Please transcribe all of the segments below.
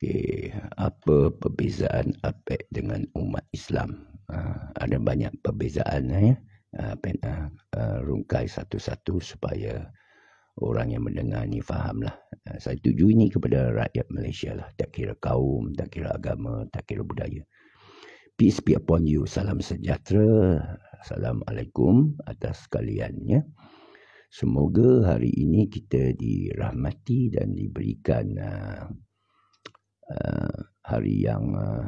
Okey, apa perbezaan APEC dengan umat Islam? Uh, ada banyak perbezaan ya. Uh, pen, uh, rungkai satu-satu supaya orang yang mendengar ni fahamlah. Uh, saya tuju ini kepada rakyat Malaysia lah. Tak kira kaum, tak kira agama, tak kira budaya. Peace be upon you. Salam sejahtera. Assalamualaikum atas kaliannya. Semoga hari ini kita dirahmati dan diberikan uh, Eh, hari yang eh,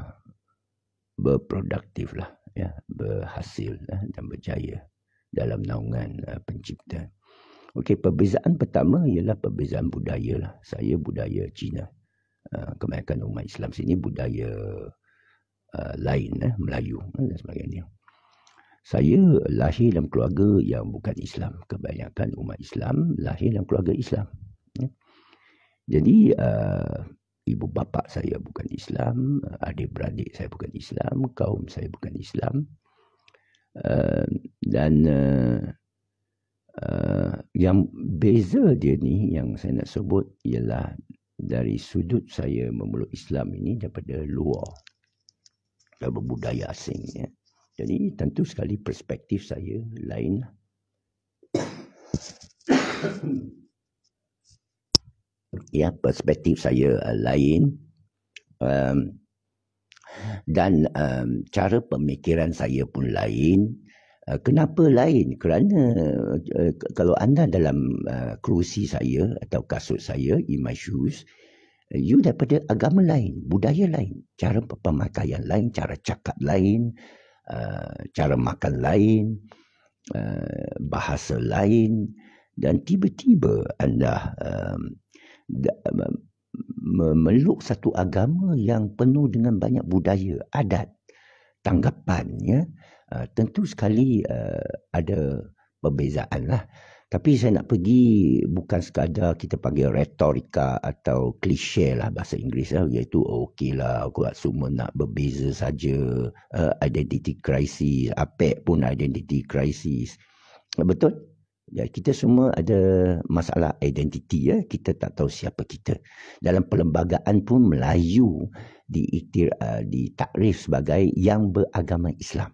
berproduktif lah ya berhasil eh, dan berjaya dalam naungan pencipta okey perbezaan pertama ialah perbezaan budaya lah saya budaya Cina kebanyakan umat Islam sini budaya lain eh Melayu dan sebagainya saya lahir dalam keluarga yang bukan Islam kebanyakan umat Islam lahir dalam keluarga Islam ya. jadi uh, ibu bapa saya bukan Islam, eh, adik-beradik saya bukan Islam, kaum saya bukan Islam. Uh, dan uh, uh, yang beza dia ni yang saya nak sebut ialah dari sudut saya memeluk Islam ini daripada luar daripada budaya asing ya. jadi tentu sekali perspektif saya lain lah ya perspektif saya uh, lain um, dan um, cara pemikiran saya pun lain uh, kenapa lain kerana uh, kalau anda dalam uh, kerusi saya atau kasut saya in my shoes uh, you daripada agama lain budaya lain cara pemakaian lain cara cakap lain uh, cara makan lain uh, bahasa lain dan tiba-tiba anda um, memeluk satu agama yang penuh dengan banyak budaya, adat, tanggapannya ah, tentu sekali ah, ada perbezaan lah. Tapi saya nak pergi bukan sekadar kita panggil retorika atau klise lah bahasa Inggeris lah. Iaitu oh, okey lah kalau semua nak berbeza saja. Uh, ah, identity crisis. Apek pun identity crisis. Betul? Ya, kita semua ada masalah identiti ya. Kita tak tahu siapa kita. Dalam perlembagaan pun Melayu diiktir uh, takrif sebagai yang beragama Islam.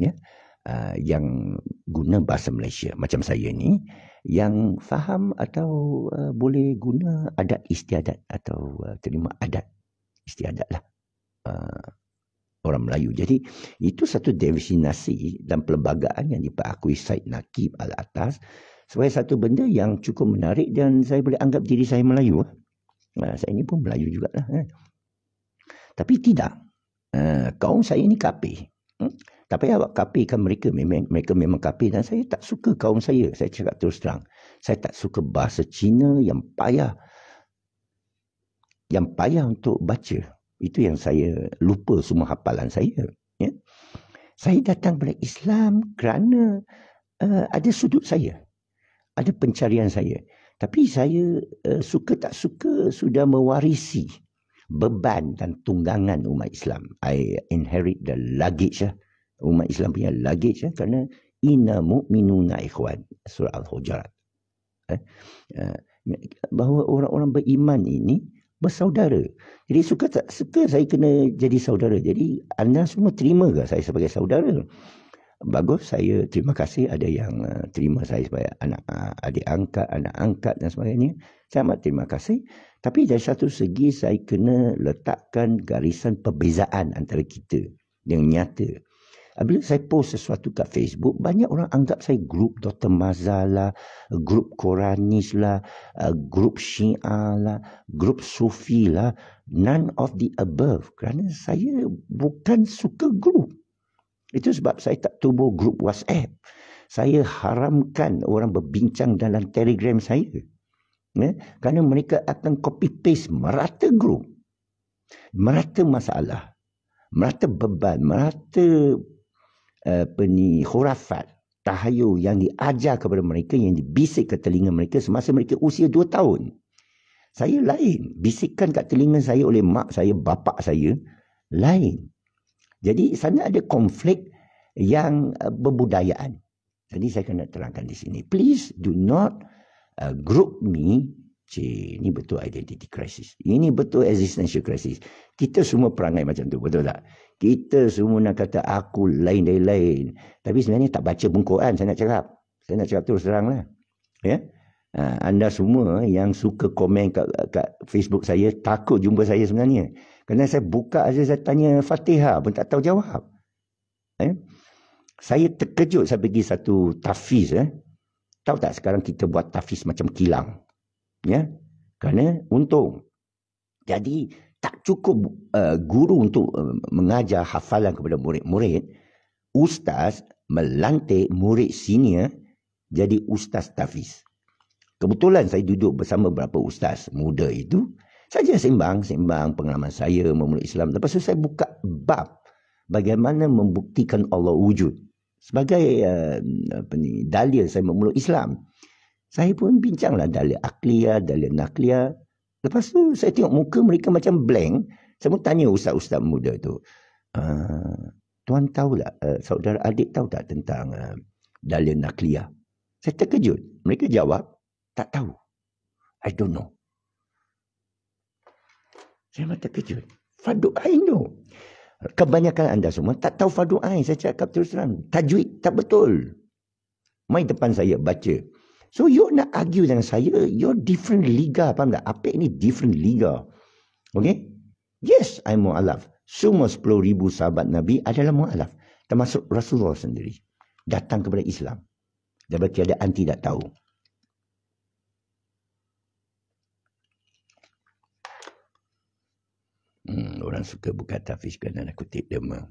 Ya. Uh, yang guna bahasa Malaysia macam saya ni yang faham atau uh, boleh guna adat istiadat atau uh, terima adat istiadat lah. Uh, orang Melayu. Jadi itu satu definisi dan pelbagaian yang diperakui Said Nakib al-Atas sebagai satu benda yang cukup menarik dan saya boleh anggap diri saya Melayu. Nah, eh. saya ini pun Melayu juga Ha. Eh. Tapi tidak. Ha, kaum saya ini kapi. Hmm? Tapi awak kan mereka. Memang, mereka memang kapi dan saya tak suka kaum saya. Saya cakap terus terang. Saya tak suka bahasa Cina yang payah. Yang payah untuk baca. Itu yang saya lupa semua hafalan saya. Ya? Saya datang kepada Islam kerana uh, ada sudut saya. Ada pencarian saya. Tapi saya uh, suka tak suka sudah mewarisi beban dan tunggangan umat Islam. I inherit the luggage. Ah. Umat Islam punya luggage. Ah, kerana inna mu'minuna ikhwan. Surah Al-Hujarat. Eh? Uh, bahawa orang-orang beriman ini bersaudara. Jadi suka tak suka saya kena jadi saudara. Jadi anda semua terima ke saya sebagai saudara? Bagus, saya terima kasih ada yang eh, terima saya sebagai anak eh, adik angkat, anak angkat dan sebagainya. Saya amat terima kasih. Tapi dari satu segi saya kena letakkan garisan perbezaan antara kita yang nyata. Bila saya post sesuatu kat Facebook, banyak orang anggap saya grup Dr. Mazhar lah, grup Quranis lah, eh, grup Syiah lah, grup Sufi lah. None of the above. Kerana saya bukan suka grup. Itu sebab saya tak tubuh grup WhatsApp. Saya haramkan orang berbincang dalam telegram saya. Ya? Kerana mereka akan copy paste merata grup. Merata masalah. Merata beban. Merata uh, eh, peni khurafat tahayu yang diajar kepada mereka yang dibisik ke telinga mereka semasa mereka usia 2 tahun. Saya lain, bisikan kat telinga saya oleh mak saya, bapa saya lain. Jadi sana ada konflik yang uh, eh, berbudayaan. Jadi saya kena terangkan di sini. Please do not eh, group me. Cik, ini betul identity crisis. Ini betul existential crisis. Kita semua perangai macam tu, betul tak? Kita semua nak kata aku lain-lain. Tapi sebenarnya tak baca bungkuan saya nak cakap. Saya nak cakap terus terang lah. Ya? Ha, anda semua yang suka komen kat, kat Facebook saya takut jumpa saya sebenarnya. Kerana saya buka saja saya tanya Fatihah pun tak tahu jawab. Eh? Saya terkejut saya pergi satu tafiz. Eh? Ya. Tahu tak sekarang kita buat tafiz macam kilang. Ya? Kerana untung. Jadi cukup uh, guru untuk uh, mengajar hafalan kepada murid-murid, ustaz melantik murid senior jadi ustaz tafiz. Kebetulan saya duduk bersama beberapa ustaz muda itu. Saya sembang-sembang pengalaman saya memeluk Islam. Lepas itu saya buka bab bagaimana membuktikan Allah wujud. Sebagai eh, apa ni, dalil saya memeluk Islam. Saya pun bincanglah dalil akliah, dalil nakliah. Lepas tu saya tengok muka mereka macam blank. Saya pun tanya ustaz-ustaz muda tu. Ah, tuan tahu tak, eh, saudara adik tahu tak tentang eh, dalil nakliah? Saya terkejut. Mereka jawab, tak tahu. I don't know. Saya memang terkejut. Fadu Ain tu. Kebanyakan anda semua tak tahu Fadu Ain. Saya cakap terus terang. Tajwid tak betul. Mari depan saya baca. So you nak argue dengan saya, you different liga, faham tak? Apik ni different liga. Okay? Yes, I'm mu'alaf. Semua ribu sahabat Nabi adalah mu'alaf. Termasuk Rasulullah sendiri. Datang kepada Islam. ada anti tidak tahu. Hmm, orang suka buka fiskal dan aku tip dia mah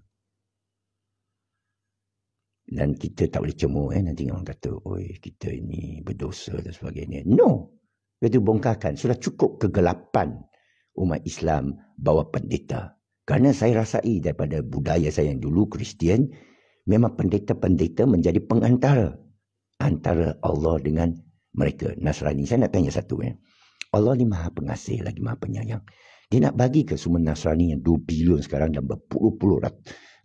dan kita tak boleh cemur eh nanti orang kata oi kita ini berdosa dan sebagainya no itu bongkarkan sudah cukup kegelapan umat Islam bawa pendeta kerana saya rasai daripada budaya saya yang dulu Kristian memang pendeta-pendeta menjadi pengantara antara Allah dengan mereka Nasrani saya nak tanya satu eh Allah ni maha pengasih lagi maha penyayang dia nak bagi ke semua Nasrani yang 2 bilion sekarang dan berpuluh-puluh ratus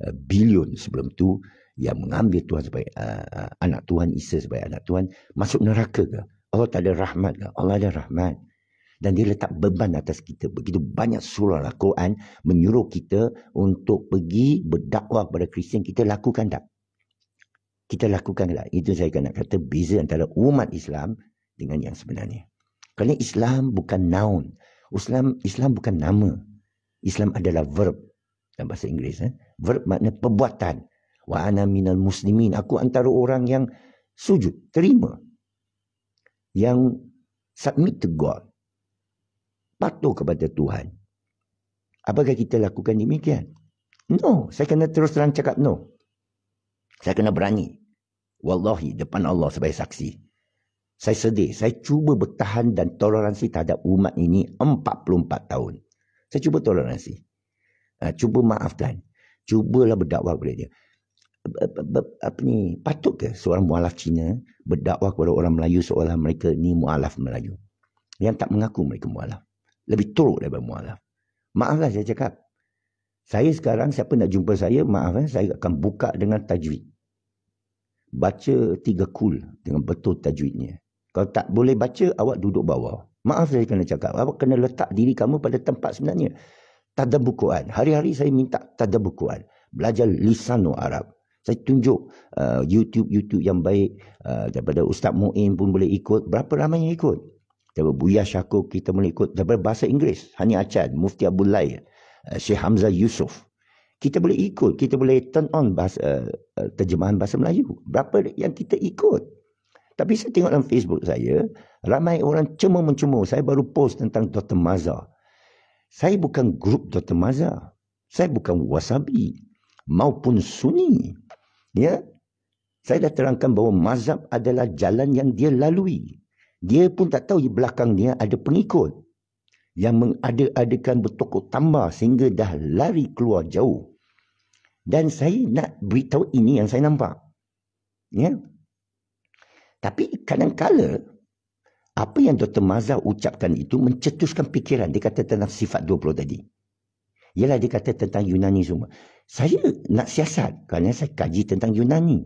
eh, bilion sebelum tu yang mengambil Tuhan sebagai uh, anak Tuhan Isa sebagai anak Tuhan masuk neraka ke? Allah tak ada rahmat ke? Allah ada rahmat. Dan dia letak beban atas kita. Begitu banyak surah Al-Quran lah menyuruh kita untuk pergi berdakwah kepada Kristian. Kita lakukan tak? Kita lakukan tak? Itu saya nak kata beza antara umat Islam dengan yang sebenarnya. Kerana Islam bukan noun. Islam Islam bukan nama. Islam adalah verb. Dalam bahasa Inggeris. Eh? Verb makna perbuatan wa ana minal muslimin aku antara orang yang sujud terima yang submit to God patuh kepada Tuhan apakah kita lakukan demikian no saya kena terus terang cakap no saya kena berani wallahi depan Allah sebagai saksi saya sedih saya cuba bertahan dan toleransi terhadap umat ini 44 tahun saya cuba toleransi ah, cuba maafkan cubalah berdakwah kepada dia apa ni patut ke seorang mualaf Cina berdakwah kepada orang Melayu seolah mereka ni mualaf Melayu yang tak mengaku mereka mualaf lebih teruk daripada mualaf maaflah saya cakap saya sekarang siapa nak jumpa saya maaf eh, saya akan buka dengan tajwid baca tiga kul dengan betul tajwidnya kalau tak boleh baca awak duduk bawah maaf saya kena cakap awak kena letak diri kamu pada tempat sebenarnya tadabbur Quran hari-hari saya minta tadabbur Quran belajar lisanu Arab saya tunjuk uh, YouTube-YouTube yang baik uh, daripada Ustaz Muin pun boleh ikut berapa ramai yang ikut daripada Buya Syakur kita boleh ikut daripada bahasa Inggeris Hani Achan Mufti Abdul Lai uh, Syekh Hamzah Yusof kita boleh ikut kita boleh turn on bahasa, uh, uh, terjemahan bahasa Melayu berapa yang kita ikut tapi saya tengok dalam Facebook saya, ramai orang cuma mencumur. Saya baru post tentang Dr. Mazhar. Saya bukan grup Dr. Mazhar. Saya bukan wasabi maupun sunni. Ya. Saya dah terangkan bahawa mazhab adalah jalan yang dia lalui. Dia pun tak tahu di belakang dia ada pengikut yang mengada-adakan bertokoh tambah sehingga dah lari keluar jauh. Dan saya nak beritahu ini yang saya nampak. Ya. Tapi kadang-kala apa yang Dr. Mazhar ucapkan itu mencetuskan pikiran Dia kata tentang sifat 20 tadi. Ialah dia kata tentang Yunani semua saya nak siasat kerana saya kaji tentang Yunani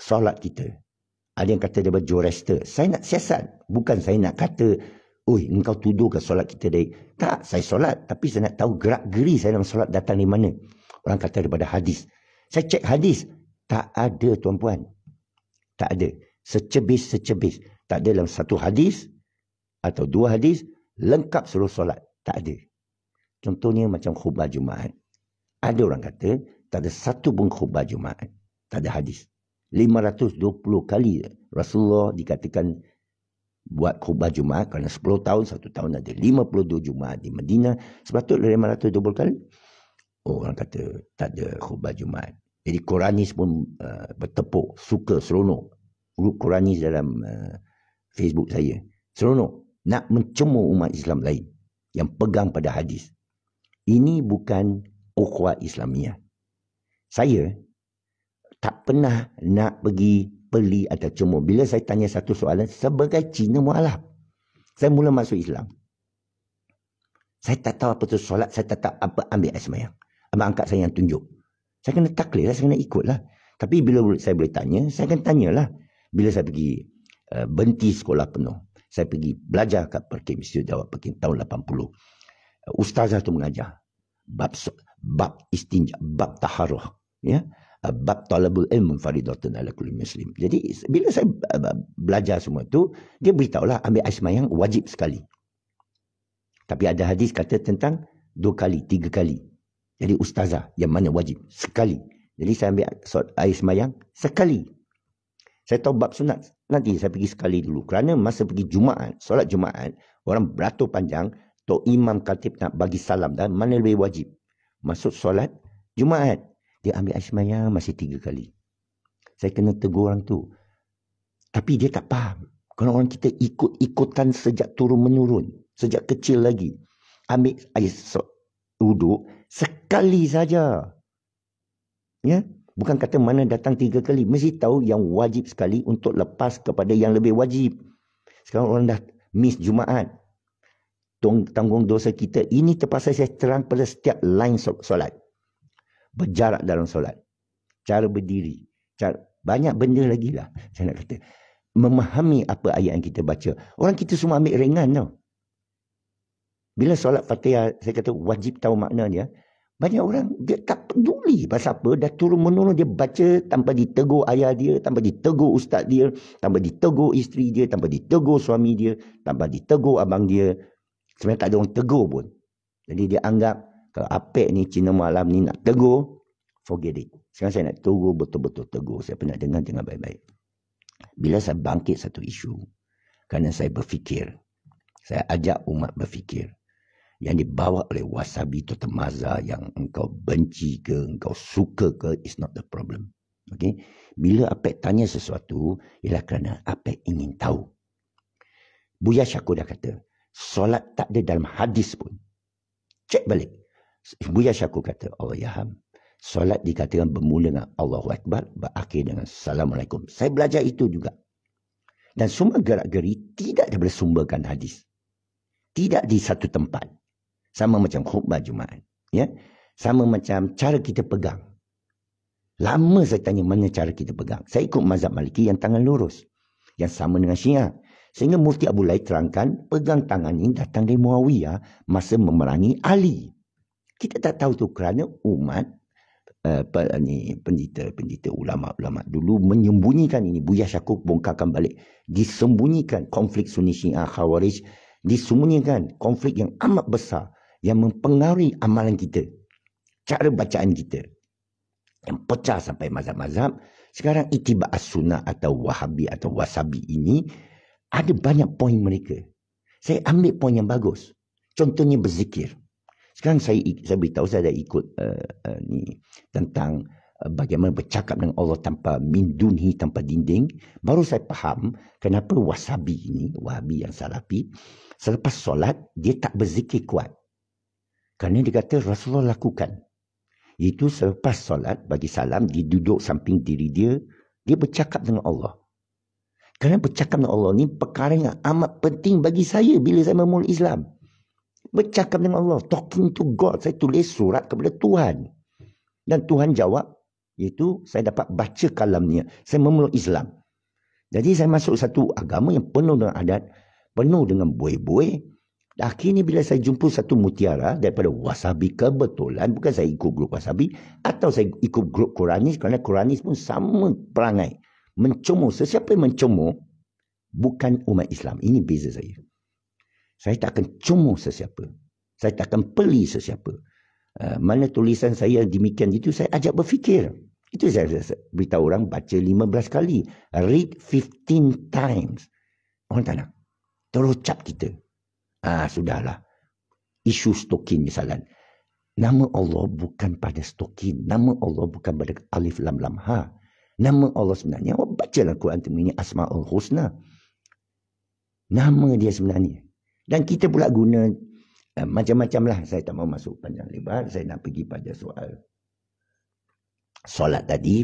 solat kita ada yang kata dia berjurester saya nak siasat bukan saya nak kata oi engkau tuduhkan solat kita dari tak saya solat tapi saya nak tahu gerak geri saya dalam solat datang di mana orang kata daripada hadis saya cek hadis tak ada tuan puan tak ada secebis secebis tak ada dalam satu hadis atau dua hadis lengkap seluruh solat tak ada contohnya macam khutbah jumaat ada orang kata, tak ada satu pun khutbah Jumaat. Tak ada hadis. 520 kali Rasulullah dikatakan buat khutbah Jumaat kerana 10 tahun, 1 tahun ada 52 Jumaat di Madinah. Sepatutnya 520 kali. Oh, orang kata tak ada khutbah Jumaat. Jadi Quranis pun uh, bertepuk, suka, seronok. Grup Quranis dalam uh, Facebook saya. Seronok. Nak mencemur umat Islam lain yang pegang pada hadis. Ini bukan ukhuwah Islamiah. Saya tak pernah nak pergi beli atau cuma bila saya tanya satu soalan sebagai Cina mualaf. Saya mula masuk Islam. Saya tak tahu apa tu solat, saya tak tahu apa ambil asmayang. Abang angkat saya yang tunjuk. Saya kena taklir lah, saya kena ikut lah. Tapi bila saya boleh tanya, saya akan tanyalah. Bila saya pergi uh, berhenti sekolah penuh. Saya pergi belajar kat Perkim Institut Jawa Perkim tahun 80. Uh, ustazah tu mengajar. Bab bab istinja bab taharuh ya bab talabul ilmu faridatun ala kulli muslim jadi bila saya eh, belajar semua tu dia beritahulah ambil air semayang wajib sekali tapi ada hadis kata tentang dua kali tiga kali jadi ustazah yang mana wajib sekali jadi saya ambil air semayang sekali saya tahu bab sunat nanti saya pergi sekali dulu kerana masa pergi jumaat solat jumaat orang beratur panjang tok imam khatib nak bagi salam dan mana lebih wajib masuk solat Jumaat dia ambil asmaya masih tiga kali. Saya kena tegur orang tu. Tapi dia tak faham. Kalau orang kita ikut-ikutan sejak turun menurun, sejak kecil lagi ambil air wuduk sekali saja. Ya, bukan kata mana datang tiga kali, mesti tahu yang wajib sekali untuk lepas kepada yang lebih wajib. Sekarang orang dah miss Jumaat, tanggung dosa kita. Ini terpaksa saya terang pada setiap lain solat. Berjarak dalam solat. Cara berdiri. Cara, banyak benda lagi lah saya nak kata. Memahami apa ayat yang kita baca. Orang kita semua ambil ringan tau. Bila solat fatihah, saya kata wajib tahu maknanya. Banyak orang, dia tak peduli pasal apa. Dah turun menurun, dia baca tanpa ditegur ayah dia, tanpa ditegur ustaz dia, tanpa ditegur isteri dia, tanpa ditegur suami dia, tanpa ditegur abang dia, Sebenarnya tak ada orang tegur pun. Jadi dia anggap kalau apek ni Cina malam ni nak tegur, forget it. Sekarang saya nak tegur, betul-betul tegur. Saya pernah dengar dengan baik-baik. Bila saya bangkit satu isu, kerana saya berfikir, saya ajak umat berfikir, yang dibawa oleh wasabi atau termaza yang engkau benci ke, engkau suka ke, is not the problem. Okay? Bila Apek tanya sesuatu, ialah kerana Apek ingin tahu. Buya Syakur dah kata, solat tak ada dalam hadis pun. Cek balik. Ibu Yashaku kata, Allah oh, ya ham. solat dikatakan bermula dengan Allahu Akbar, berakhir dengan Assalamualaikum. Saya belajar itu juga. Dan semua gerak-geri tidak sumberkan hadis. Tidak di satu tempat. Sama macam khutbah Jumaat. Ya? Sama macam cara kita pegang. Lama saya tanya mana cara kita pegang. Saya ikut mazhab maliki yang tangan lurus. Yang sama dengan syiah. Sehingga Mufti Abu Lai terangkan pegang tangan ini datang dari Muawiyah masa memerangi Ali. Kita tak tahu tu kerana umat uh, ni pendeta-pendeta ulama-ulama dulu menyembunyikan ini. Buya syakuk bongkarkan balik. Disembunyikan konflik Sunni Syiah Khawarij. Disembunyikan konflik yang amat besar yang mempengaruhi amalan kita. Cara bacaan kita. Yang pecah sampai mazhab-mazhab. Sekarang itibat as-sunnah atau wahabi atau wasabi ini ada banyak poin mereka. Saya ambil poin yang bagus. Contohnya berzikir. Sekarang saya saya beritahu saya ada ikut uh, uh, ni tentang uh, bagaimana bercakap dengan Allah tanpa mindunhi tanpa dinding. Baru saya faham kenapa wasabi ini wahabi yang salafi selepas solat dia tak berzikir kuat. Kerana dia kata Rasulullah lakukan. Itu selepas solat bagi salam dia duduk samping diri dia dia bercakap dengan Allah. Kerana bercakap dengan Allah ni perkara yang amat penting bagi saya bila saya memulai Islam. Bercakap dengan Allah. Talking to God. Saya tulis surat kepada Tuhan. Dan Tuhan jawab. Iaitu saya dapat baca kalamnya. Saya memulai Islam. Jadi saya masuk satu agama yang penuh dengan adat. Penuh dengan buih-buih. Akhirnya bila saya jumpa satu mutiara daripada wasabi kebetulan. Bukan saya ikut grup wasabi. Atau saya ikut grup Quranis. Kerana Quranis pun sama perangai mencemuh sesiapa yang mencemuh bukan umat Islam ini beza saya saya tak akan cemuh sesiapa saya tak akan peli sesiapa uh, mana tulisan saya demikian itu saya ajak berfikir itu saya beritahu orang baca 15 kali read 15 times orang tak nak terucap kita ah sudahlah isu stokin misalnya nama Allah bukan pada stokin nama Allah bukan pada alif lam lam ha Nama Allah sebenarnya. Awak lah Quran tu ini Asma'ul Husna. Nama dia sebenarnya. Dan kita pula guna uh, macam-macam lah. Saya tak mau masuk panjang lebar. Saya nak pergi pada soal solat tadi.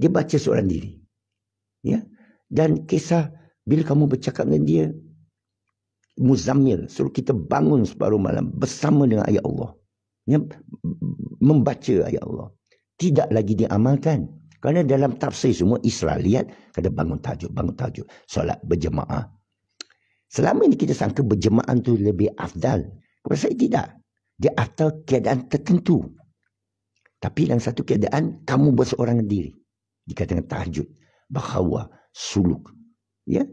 Dia baca soalan diri. Ya. Dan kisah bila kamu bercakap dengan dia. Muzamil. Suruh kita bangun separuh malam bersama dengan ayat Allah. Ya. Membaca ayat Allah. Tidak lagi diamalkan. Kerana dalam tafsir semua Islam lihat kena bangun tajuk, bangun tajuk. Solat berjemaah. Selama ini kita sangka berjemaah tu lebih afdal. Kepada saya tidak. Dia atau keadaan tertentu. Tapi dalam satu keadaan, kamu berseorang diri. dengan tahajud, bahawa, suluk. Ya?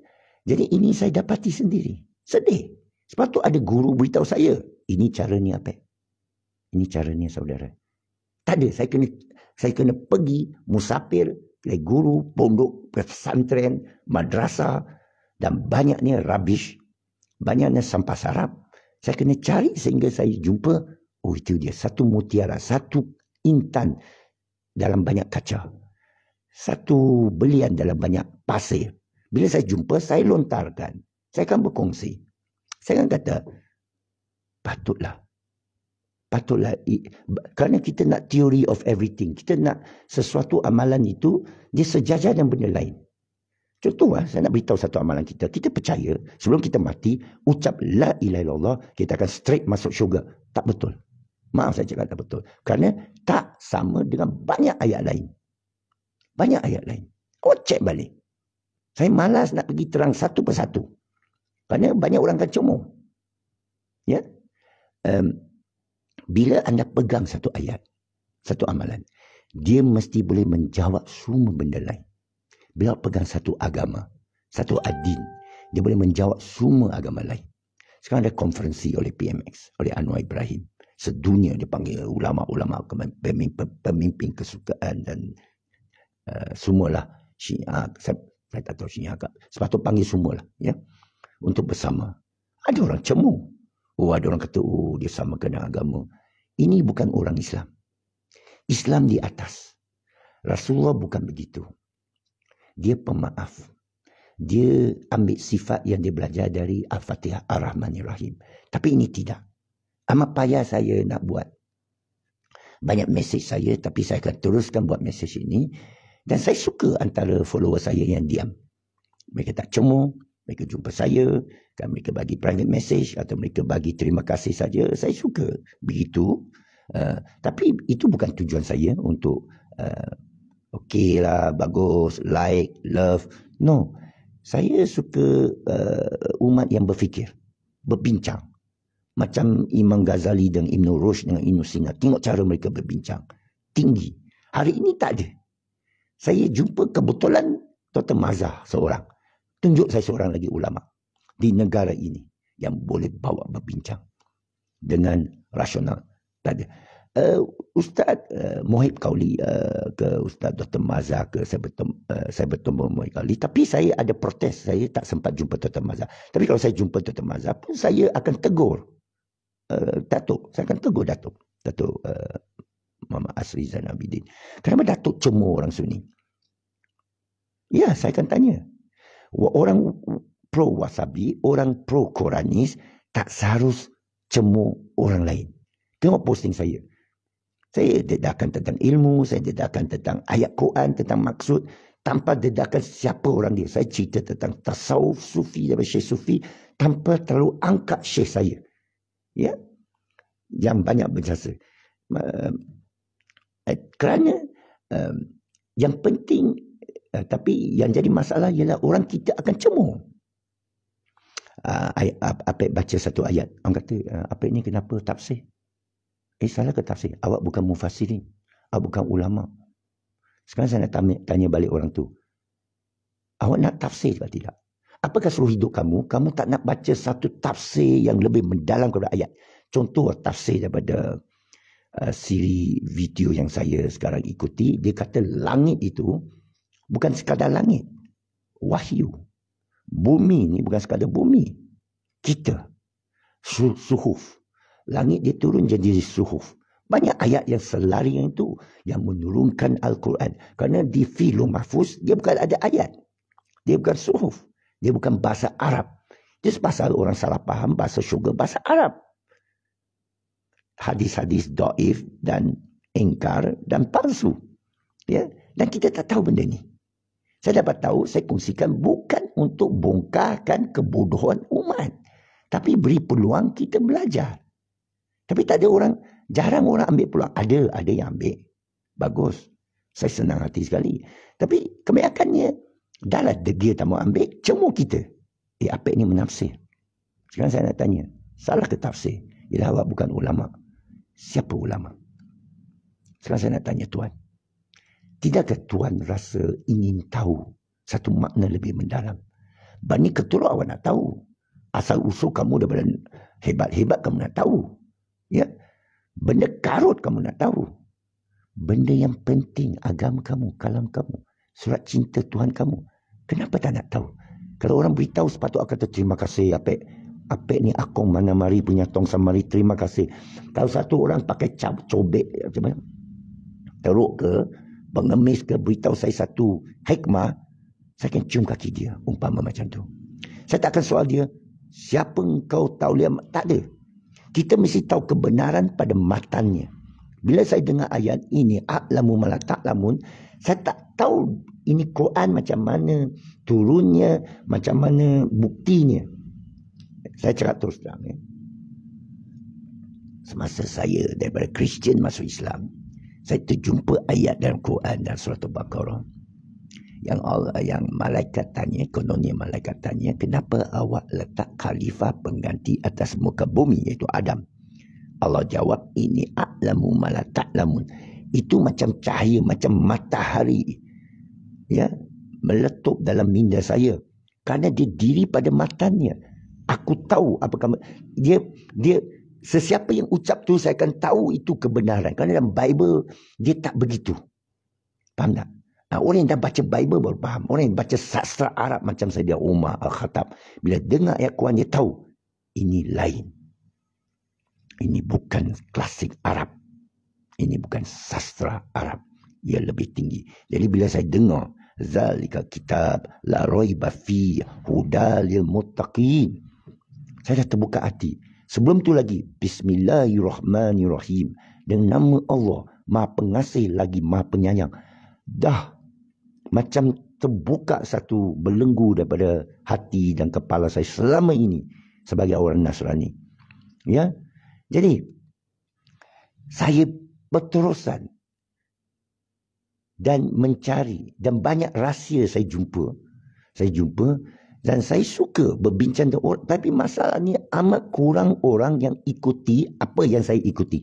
Jadi ini saya dapati sendiri. Sedih. Sebab tu ada guru beritahu saya, ini cara ni apa? Ini cara ni saudara. Tak ada, saya kena saya kena pergi musafir dari guru, pondok, pesantren, madrasah dan banyaknya rubbish, banyaknya sampah sarap. Saya kena cari sehingga saya jumpa, oh itu dia, satu mutiara, satu intan dalam banyak kaca. Satu belian dalam banyak pasir. Bila saya jumpa, saya lontarkan. Saya akan berkongsi. Saya akan kata, patutlah patutlah kerana kita nak theory of everything kita nak sesuatu amalan itu dia sejajar dengan benda lain contoh ah saya nak beritahu satu amalan kita kita percaya sebelum kita mati ucap la ilaha illallah kita akan straight masuk syurga tak betul maaf saya cakap tak betul kerana tak sama dengan banyak ayat lain banyak ayat lain awak oh, check balik saya malas nak pergi terang satu persatu kerana banyak orang kacau ya um, bila anda pegang satu ayat, satu amalan, dia mesti boleh menjawab semua benda lain. Bila pegang satu agama, satu adin, dia boleh menjawab semua agama lain. Sekarang ada konferensi oleh PMX, oleh Anwar Ibrahim. Sedunia dia panggil ulama-ulama pemimpin, pemimpin kesukaan dan uh, semualah syiah. Saya, saya tak tahu syiah kat. Sebab tu panggil semualah. Ya? Untuk bersama. Ada orang cemur. Oh ada orang kata oh dia sama dengan agama. Ini bukan orang Islam. Islam di atas. Rasulullah bukan begitu. Dia pemaaf. Dia ambil sifat yang dia belajar dari Al-Fatihah Ar-Rahman Ar-Rahim. Tapi ini tidak. Amat payah saya nak buat. Banyak mesej saya tapi saya akan teruskan buat mesej ini. Dan saya suka antara follower saya yang diam. Mereka tak cemur. Mereka jumpa saya, kan mereka bagi private message atau mereka bagi terima kasih saja. Saya suka begitu. Uh, tapi itu bukan tujuan saya untuk uh, okey lah, bagus, like, love. No. Saya suka uh, umat yang berfikir, berbincang. Macam Imam Ghazali dan Ibn Rush dengan Ibn Sina. Tengok cara mereka berbincang. Tinggi. Hari ini tak ada. Saya jumpa kebetulan Dr. Mazah seorang. Tunjuk saya seorang lagi ulama di negara ini yang boleh bawa berbincang dengan rasional tadi. Uh, Ustaz uh, Mohib Kauli uh, ke Ustaz Dr. Mazah ke saya bertemu, uh, saya bertemu Mohib Kauli. Tapi saya ada protes. Saya tak sempat jumpa Dr. Mazah. Tapi kalau saya jumpa Dr. Mazah pun saya akan tegur. Uh, Datuk. Saya akan tegur Datuk. Datuk uh, Mama Asri Zainal Abidin. Kenapa Datuk cemur orang sunni? Ya, saya akan tanya orang pro wasabi, orang pro koranis tak seharus cemu orang lain. Tengok posting saya. Saya dedahkan tentang ilmu, saya dedahkan tentang ayat Quran, tentang maksud. Tanpa dedahkan siapa orang dia. Saya cerita tentang tasawuf sufi daripada syekh sufi. Tanpa terlalu angkat syekh saya. Ya? Yang banyak berjasa. Eh, kerana eh, yang penting Uh, tapi yang jadi masalah ialah orang kita akan cemur. Uh, ayat, uh, Apek baca satu ayat. Orang kata, uh, ah, Apek ni kenapa tafsir? Eh, salah ke tafsir? Awak bukan ni, Awak bukan ulama. Sekarang saya nak tanya, tanya balik orang tu. Awak nak tafsir ke tidak? Apakah seluruh hidup kamu, kamu tak nak baca satu tafsir yang lebih mendalam kepada ayat? Contoh tafsir daripada uh, siri video yang saya sekarang ikuti. Dia kata langit itu, bukan sekadar langit. Wahyu. Bumi ni bukan sekadar bumi. Kita. Su suhuf. Langit dia turun jadi suhuf. Banyak ayat yang selari yang itu yang menurunkan Al-Quran. Kerana di filo mahfuz, dia bukan ada ayat. Dia bukan suhuf. Dia bukan bahasa Arab. Just pasal orang salah faham bahasa syurga, bahasa Arab. Hadis-hadis do'if dan engkar dan palsu. Ya? Dan kita tak tahu benda ni saya dapat tahu, saya kongsikan bukan untuk bongkarkan kebodohan umat. Tapi beri peluang kita belajar. Tapi tak ada orang, jarang orang ambil peluang. Ada, ada yang ambil. Bagus. Saya senang hati sekali. Tapi kebanyakannya, dalam degil tak mau ambil, cemur kita. Eh, apa ini menafsir? Sekarang saya nak tanya, salah ke tafsir? Ialah awak bukan ulama. Siapa ulama? Sekarang saya nak tanya tuan. Tidakkah Tuhan rasa ingin tahu satu makna lebih mendalam? Bani Keturah awak nak tahu. Asal usul kamu daripada hebat-hebat kamu nak tahu. Ya? Benda karut kamu nak tahu. Benda yang penting agama kamu, kalam kamu, surat cinta Tuhan kamu. Kenapa tak nak tahu? Kalau orang beritahu sepatut akan terima kasih apa Apek ni akong mana mari punya tong sama mari terima kasih. Kalau satu orang pakai cap cobek macam mana? Teruk ke? pengemis ke beritahu saya satu hikmah, saya akan cium kaki dia. Umpama macam tu. Saya tak akan soal dia, siapa engkau tahu dia? Tak ada. Kita mesti tahu kebenaran pada matanya. Bila saya dengar ayat ini, A'lamu malatak lamun, saya tak tahu ini Quran macam mana turunnya, macam mana buktinya. Saya cakap terus terang. Ya. Semasa saya daripada Kristian masuk Islam, saya terjumpa ayat dalam Quran dan surah Al-Baqarah yang Allah yang malaikat tanya kononnya malaikat tanya kenapa awak letak khalifah pengganti atas muka bumi iaitu Adam Allah jawab ini a'lamu mala ta'lamun itu macam cahaya macam matahari ya meletup dalam minda saya kerana dia diri pada matanya aku tahu apa kamu dia dia Sesiapa yang ucap tu saya akan tahu itu kebenaran. Kerana dalam Bible dia tak begitu. Faham tak? Nah, orang yang dah baca Bible baru faham. Orang yang baca sastra Arab macam saya dia Umar Al-Khattab. Bila dengar ayat Quran dia tahu. Ini lain. Ini bukan klasik Arab. Ini bukan sastra Arab. Ia lebih tinggi. Jadi bila saya dengar. Zalika kitab la roi bafi hudalil mutaqin. Saya dah terbuka hati. Sebelum tu lagi, Bismillahirrahmanirrahim. Dengan nama Allah, Maha Pengasih lagi Maha Penyayang. Dah macam terbuka satu belenggu daripada hati dan kepala saya selama ini sebagai orang Nasrani. Ya. Jadi saya berterusan dan mencari dan banyak rahsia saya jumpa. Saya jumpa dan saya suka berbincang dengan orang tapi masalahnya amat kurang orang yang ikuti apa yang saya ikuti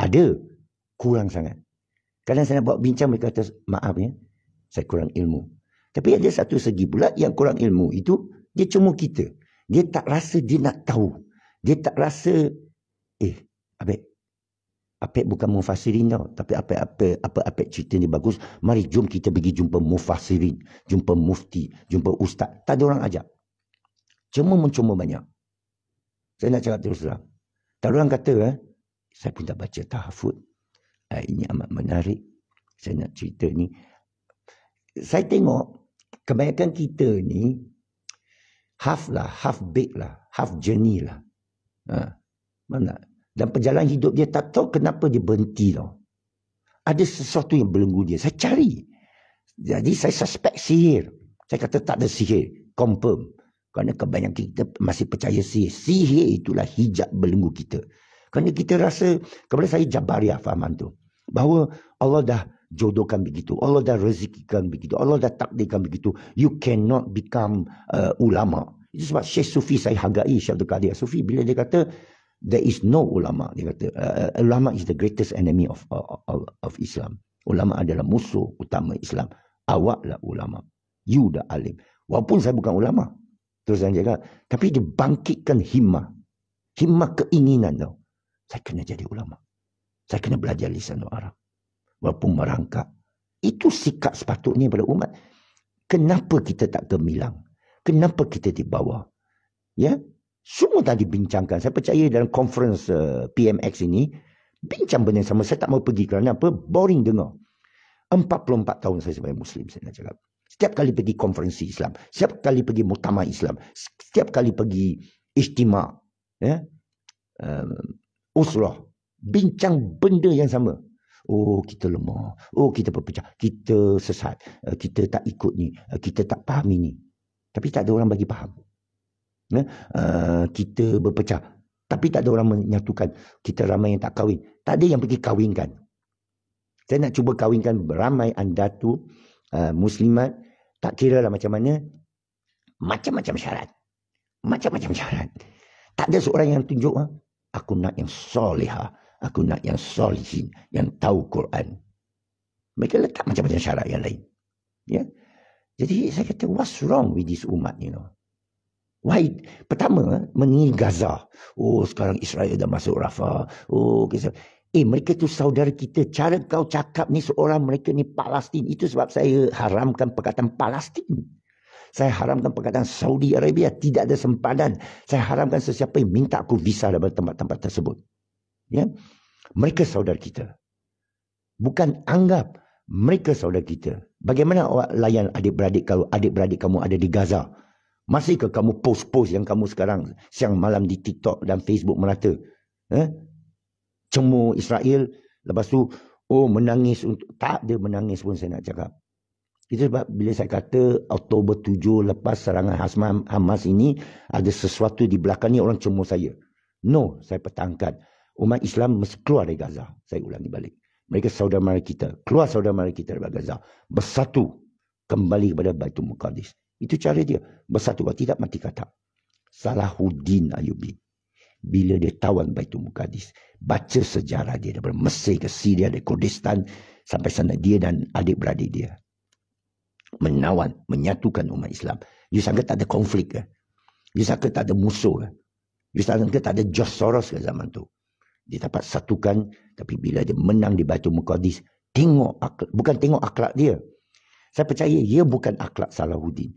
ada kurang sangat kadang saya nak buat bincang mereka kata maaf ya saya kurang ilmu tapi ada satu segi pula yang kurang ilmu itu dia cuma kita dia tak rasa dia nak tahu dia tak rasa eh abek apa bukan mufasirin tau. Tapi apa apa apa apa cerita ni bagus. Mari jom kita pergi jumpa mufasirin. Jumpa mufti. Jumpa ustaz. Tak ada orang ajak. Cuma mencuma banyak. Saya nak cakap terus terang. Tak ada orang kata eh. Saya pun tak baca tahafud. Eh, ini amat menarik. Saya nak cerita ni. Saya tengok. Kebanyakan kita ni. Half lah. Half baked lah. Half journey lah. Ah, ha. Mana? dan perjalanan hidup dia tak tahu kenapa dia berhenti tau. Ada sesuatu yang belenggu dia. Saya cari. Jadi saya suspek sihir. Saya kata tak ada sihir. Confirm. Kerana kebanyakan kita masih percaya sihir. Sihir itulah hijab belenggu kita. Kerana kita rasa, kepada saya jabariah fahaman tu. Bahawa Allah dah jodohkan begitu. Allah dah rezekikan begitu. Allah dah takdirkan begitu. You cannot become uh, ulama. Itu sebab Syekh Sufi saya hargai Syekh Abdul Sufi. Bila dia kata, there is no ulama dia kata uh, uh, ulama is the greatest enemy of of, of Islam ulama adalah musuh utama Islam awaklah ulama you the alim walaupun saya bukan ulama terus dia cakap tapi dia bangkitkan himmah himmah keinginan tau saya kena jadi ulama saya kena belajar lisan Arab walaupun merangkak itu sikap sepatutnya pada umat kenapa kita tak gemilang kenapa kita dibawa? ya semua tadi dibincangkan. Saya percaya dalam conference uh, PMX ini, bincang benda yang sama. Saya tak mau pergi kerana apa? Boring dengar. 44 tahun saya sebagai Muslim, saya nak cakap. Setiap kali pergi konferensi Islam, setiap kali pergi mutama Islam, setiap kali pergi istima, ya, um, usrah, bincang benda yang sama. Oh, kita lemah. Oh, kita berpecah. Kita sesat. Uh, kita tak ikut ni. Uh, kita tak faham ini. Tapi tak ada orang bagi faham ya, uh, kita berpecah. Tapi tak ada orang menyatukan. Kita ramai yang tak kahwin. Tak ada yang pergi kahwinkan. Saya nak cuba kahwinkan ramai anda tu uh, muslimat. Tak kira lah macam mana. Macam-macam syarat. Macam-macam syarat. Tak ada seorang yang tunjuk. Huh? Ah, aku nak yang soleha. Aku nak yang solihin. Yang tahu Quran. Mereka letak macam-macam syarat yang lain. Ya? Jadi saya kata, what's wrong with this umat? You know? Why? Pertama, eh, mengenai Gaza. Oh, sekarang Israel dah masuk Rafah. Oh, kisah. Eh, mereka tu saudara kita. Cara kau cakap ni seorang mereka ni Palestin. Itu sebab saya haramkan perkataan Palestin. Saya haramkan perkataan Saudi Arabia. Tidak ada sempadan. Saya haramkan sesiapa yang minta aku visa daripada tempat-tempat tersebut. Ya? Mereka saudara kita. Bukan anggap mereka saudara kita. Bagaimana awak layan adik-beradik kalau adik-beradik kamu ada di Gaza. Masih ke kamu post-post yang kamu sekarang siang malam di TikTok dan Facebook merata? Eh? Cemu Israel. Lepas tu, oh menangis. Untuk, tak dia menangis pun saya nak cakap. Itu sebab bila saya kata Oktober 7 lepas serangan Hasman Hamas ini ada sesuatu di belakang ni orang cemu saya. No, saya petangkan. Umat Islam mesti keluar dari Gaza. Saya ulangi balik. Mereka saudara mara kita. Keluar saudara mara kita dari Gaza. Bersatu kembali kepada Baitul Muqaddis. Itu cara dia. Bersatu kalau tidak mati kata. Salahuddin Ayubi. Bila dia tawan Baitul Muqaddis. Baca sejarah dia daripada Mesir ke Syria, dari Kurdistan. Sampai sana dia dan adik-beradik dia. Menawan, menyatukan umat Islam. You sangka tak ada konflik ke? You sangka tak ada musuh ke? You sangka tak ada George Soros ke zaman tu? Dia dapat satukan. Tapi bila dia menang di Baitul Muqaddis. Tengok Bukan tengok akhlak dia. Saya percaya dia bukan akhlak Salahuddin.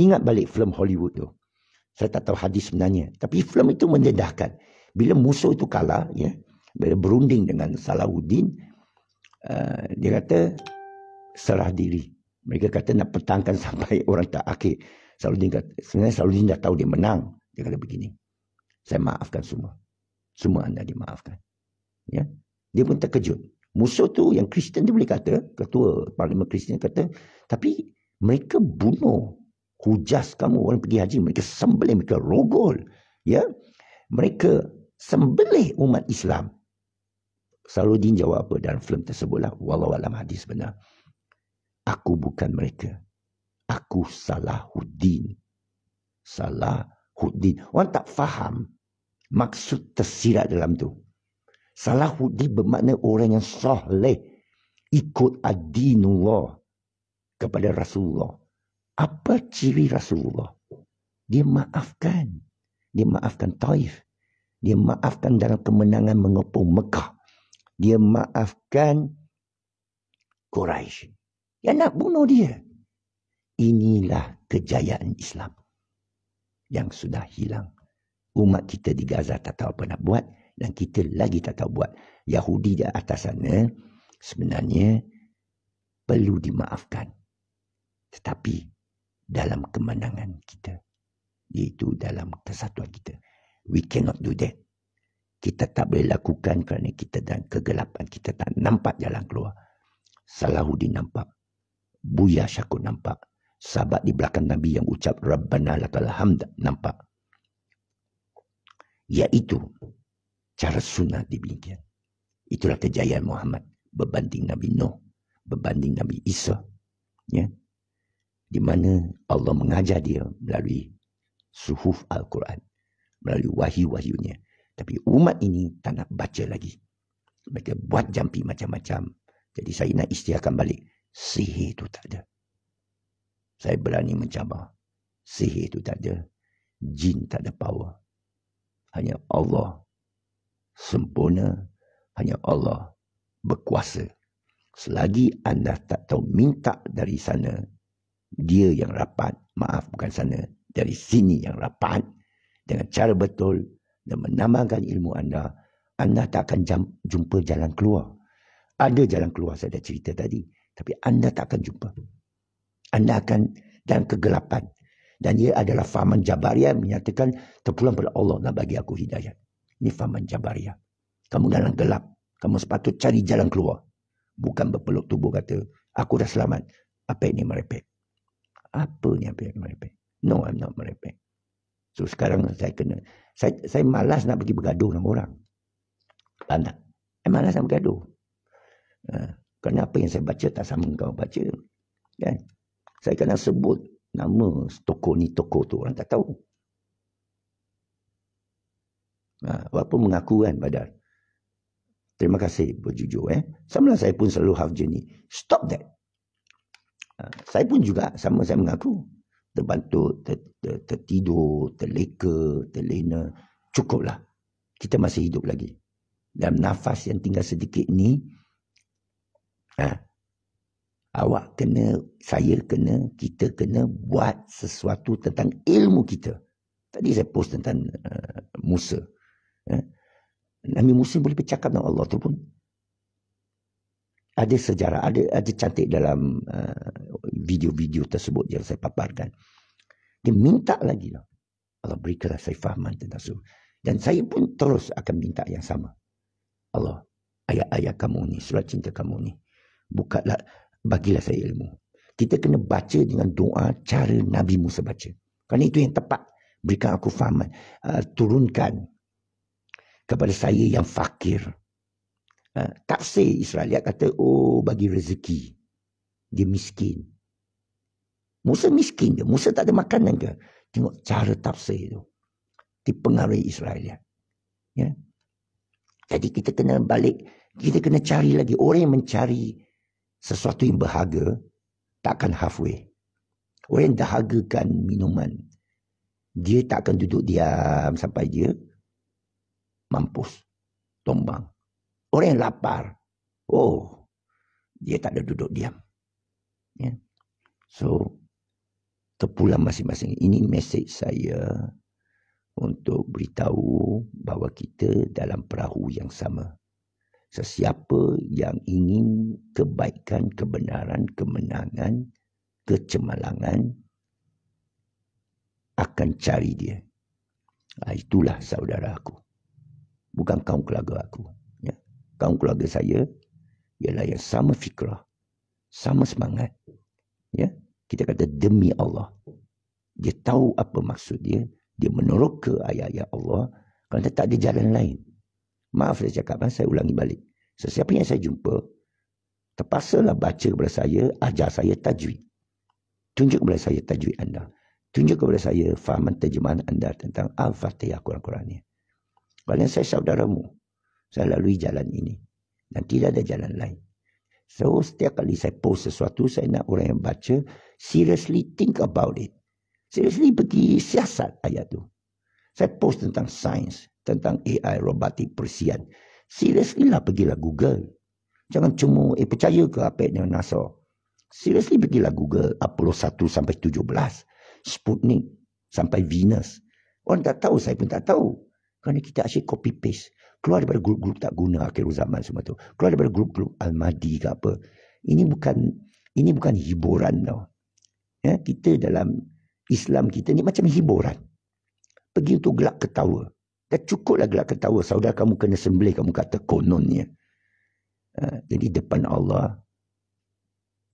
Ingat balik film Hollywood tu. Saya tak tahu hadis sebenarnya. Tapi film itu mendedahkan. Bila musuh itu kalah, ya, bila berunding dengan Salahuddin, uh, dia kata serah diri. Mereka kata nak petangkan sampai orang tak akhir. Salahuddin kata, sebenarnya Salahuddin dah tahu dia menang. Dia kata begini, saya maafkan semua. Semua anda dimaafkan. Ya? Dia pun terkejut. Musuh tu yang Kristen dia boleh kata, ketua parlimen Kristen kata, tapi mereka bunuh hujas kamu orang pergi haji mereka sembelih mereka rogol ya mereka sembelih umat Islam Saludin jawab apa dalam filem tersebut lah. wallahu alam hadis benar aku bukan mereka aku salah hudin, salah hudin. orang tak faham maksud tersirat dalam tu Salah Salahuddin bermakna orang yang soleh ikut adinullah kepada Rasulullah apa ciri Rasulullah? Dia maafkan. Dia maafkan Taif. Dia maafkan dalam kemenangan mengepung Mekah. Dia maafkan Quraisy. Yang nak bunuh dia. Inilah kejayaan Islam. Yang sudah hilang. Umat kita di Gaza tak tahu apa nak buat. Dan kita lagi tak tahu buat. Yahudi di atas sana sebenarnya perlu dimaafkan. Tetapi dalam kemenangan kita. Iaitu dalam kesatuan kita. We cannot do that. Kita tak boleh lakukan kerana kita dalam kegelapan. Kita tak nampak jalan keluar. Salahuddin nampak. Buya Syakut nampak. Sahabat di belakang Nabi yang ucap Rabbana lakal hamd nampak. Iaitu cara sunnah dibingkian. Itulah kejayaan Muhammad berbanding Nabi Nuh, berbanding Nabi Isa. Ya, yeah? di mana Allah mengajar dia melalui suhuf Al-Quran. Melalui wahyu-wahyunya. Tapi umat ini tak nak baca lagi. Mereka buat jampi macam-macam. Jadi saya nak istiakan balik. Sihir itu tak ada. Saya berani mencabar. Sihir itu tak ada. Jin tak ada power. Hanya Allah sempurna. Hanya Allah berkuasa. Selagi anda tak tahu minta dari sana dia yang rapat. Maaf, bukan sana. Dari sini yang rapat. Dengan cara betul dan menambahkan ilmu anda, anda tak akan jumpa jalan keluar. Ada jalan keluar, saya dah cerita tadi. Tapi anda tak akan jumpa. Anda akan dalam kegelapan. Dan ia adalah Fahman Jabaria menyatakan terpulang pada Allah dan bagi aku hidayah. Ini Fahman Jabaria. Kamu dalam gelap. Kamu sepatut cari jalan keluar. Bukan berpeluk tubuh kata, aku dah selamat. Apa ini merepek? Apa yang baik merepek? No, I'm not merepek. So sekarang saya kena, saya, saya malas nak pergi bergaduh dengan orang. Faham tak? Saya malas nak bergaduh. Ha, kerana apa yang saya baca tak sama dengan kau baca. Kan? Saya kena sebut nama toko ni, toko tu orang tak tahu. Ha, walaupun mengaku kan badar. Terima kasih berjujur eh. Sama lah saya pun selalu half journey. Stop that. Ah, saya pun juga sama saya mengaku terbantut, ter, ter, tertidur, terleka, terlena. Cukuplah. Kita masih hidup lagi. Dalam nafas yang tinggal sedikit ni, ha, awak kena, saya kena, kita kena buat sesuatu tentang ilmu kita. Tadi saya post tentang uh, Musa. Ha, Nabi Musa boleh bercakap dengan Allah tu pun. Ada sejarah, ada, ada cantik dalam video-video tersebut yang saya paparkan. Dia minta lagi lah. Allah berikanlah saya fahaman tentang surah. Dan saya pun terus akan minta yang sama. Allah, ayat-ayat kamu ni, surat cinta kamu ni. Bukalah, bagilah saya ilmu. Kita kena baca dengan doa cara Nabi Musa baca. Kerana itu yang tepat. Berikan aku fahaman. Uh, turunkan kepada saya yang fakir. Uh, tafsir Israel kata, oh bagi rezeki. Dia miskin. Musa miskin ke? Musa tak ada makanan ke? Tengok cara tafsir itu. Dipengaruhi Israel. Ya? ya. Jadi kita kena balik. Kita kena cari lagi. Orang yang mencari sesuatu yang berharga. Takkan halfway. Orang yang dahagakan minuman. Dia takkan duduk diam sampai dia mampus. Tombang. Orang yang lapar. Oh. Dia tak ada duduk diam. Ya. So, terpulang masing-masing. Ini mesej saya untuk beritahu bahawa kita dalam perahu yang sama. Sesiapa yang ingin kebaikan, kebenaran, kemenangan, kecemalangan akan cari dia. Ha, itulah saudara aku. Bukan kaum keluarga aku. Ya. Kaum keluarga saya ialah yang sama fikrah, sama semangat. Ya. Yeah kita kata demi Allah. Dia tahu apa maksud dia. Dia menurut ke ayat-ayat Allah. Kalau tak, ada jalan lain. Maaf saya cakap, eh, saya ulangi balik. Sesiapa yang saya jumpa, terpaksalah baca kepada saya, ajar saya tajwid. Tunjuk kepada saya tajwid anda. Tunjuk kepada saya fahaman terjemahan anda tentang Al-Fatihah Quran-Quran ini. Kalau saya saudaramu, saya lalui jalan ini. Dan tidak ada jalan lain. So, setiap kali saya post sesuatu, saya nak orang yang baca, seriously think about it. Seriously pergi siasat ayat tu. Saya post tentang sains, tentang AI, robotik, persian. Seriously lah pergilah Google. Jangan cuma eh, percaya ke apa yang NASA. Seriously pergilah Google Apollo 1 sampai 17. Sputnik sampai Venus. Orang tak tahu, saya pun tak tahu. Kerana kita asyik copy paste. Keluar daripada grup-grup tak guna akhir zaman semua tu. Keluar daripada grup-grup Al-Mahdi ke apa. Ini bukan ini bukan hiburan tau ya, kita dalam Islam kita ni macam hiburan. Pergi untuk gelak ketawa. Dah cukuplah gelak ketawa. Saudara kamu kena sembelih, kamu kata kononnya. Ha, jadi depan Allah,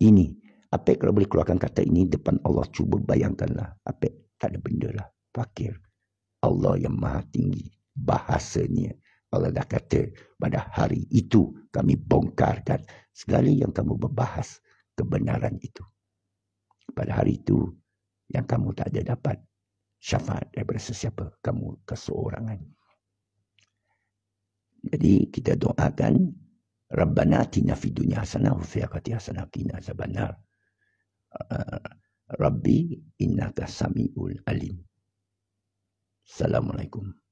ini. Apa kalau boleh keluarkan kata ini, depan Allah cuba bayangkanlah. Apa tak ada benda lah. Fakir. Allah yang maha tinggi. Bahasanya. Allah dah kata, pada hari itu kami bongkarkan segala yang kamu berbahas kebenaran itu pada hari itu yang kamu tak ada dapat syafaat daripada sesiapa kamu keseorangan. Jadi kita doakan Rabbana tina fi dunya hasana wa fi akhirati hasana kina sabanar. Uh, Rabbi innaka samiul alim. Assalamualaikum.